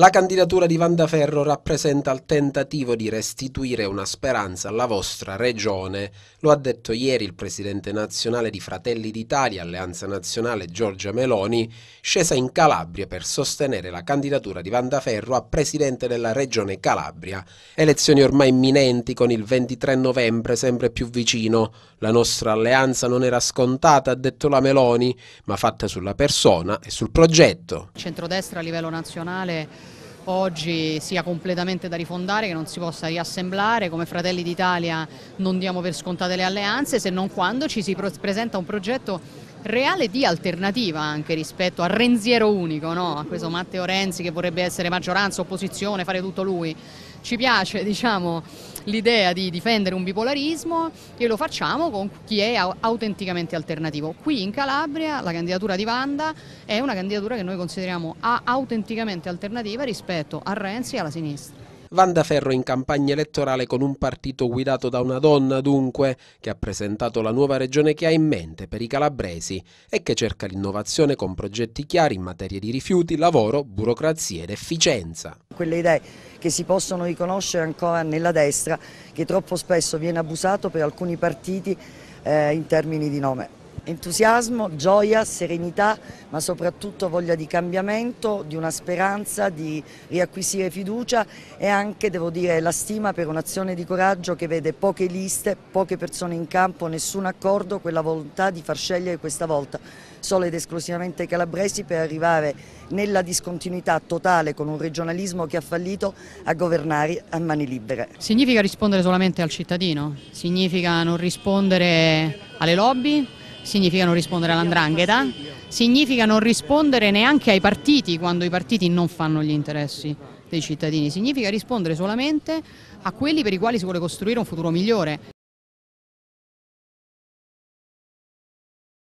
La candidatura di Vandaferro rappresenta il tentativo di restituire una speranza alla vostra regione. Lo ha detto ieri il presidente nazionale di Fratelli d'Italia, Alleanza Nazionale Giorgia Meloni, scesa in Calabria per sostenere la candidatura di Vandaferro a presidente della regione Calabria. Elezioni ormai imminenti con il 23 novembre sempre più vicino. La nostra alleanza non era scontata, ha detto la Meloni, ma fatta sulla persona e sul progetto. Centrodestra a livello nazionale oggi sia completamente da rifondare, che non si possa riassemblare, come Fratelli d'Italia non diamo per scontate le alleanze, se non quando ci si presenta un progetto reale di alternativa anche rispetto al Renziero unico, no? a questo Matteo Renzi che vorrebbe essere maggioranza, opposizione, fare tutto lui. Ci piace, diciamo, l'idea di difendere un bipolarismo e lo facciamo con chi è autenticamente alternativo. Qui in Calabria la candidatura di Vanda è una candidatura che noi consideriamo autenticamente alternativa rispetto a Renzi e alla sinistra. Vanda Ferro in campagna elettorale con un partito guidato da una donna, dunque, che ha presentato la nuova regione che ha in mente per i calabresi e che cerca l'innovazione con progetti chiari in materia di rifiuti, lavoro, burocrazia ed efficienza quelle idee che si possono riconoscere ancora nella destra che troppo spesso viene abusato per alcuni partiti eh, in termini di nome. Entusiasmo, gioia, serenità, ma soprattutto voglia di cambiamento, di una speranza, di riacquisire fiducia e anche, devo dire, la stima per un'azione di coraggio che vede poche liste, poche persone in campo, nessun accordo, quella volontà di far scegliere questa volta solo ed esclusivamente calabresi per arrivare nella discontinuità totale con un regionalismo che ha fallito a governare a mani libere. Significa rispondere solamente al cittadino? Significa non rispondere alle lobby? significa non rispondere all'andrangheta, significa non rispondere neanche ai partiti quando i partiti non fanno gli interessi dei cittadini, significa rispondere solamente a quelli per i quali si vuole costruire un futuro migliore.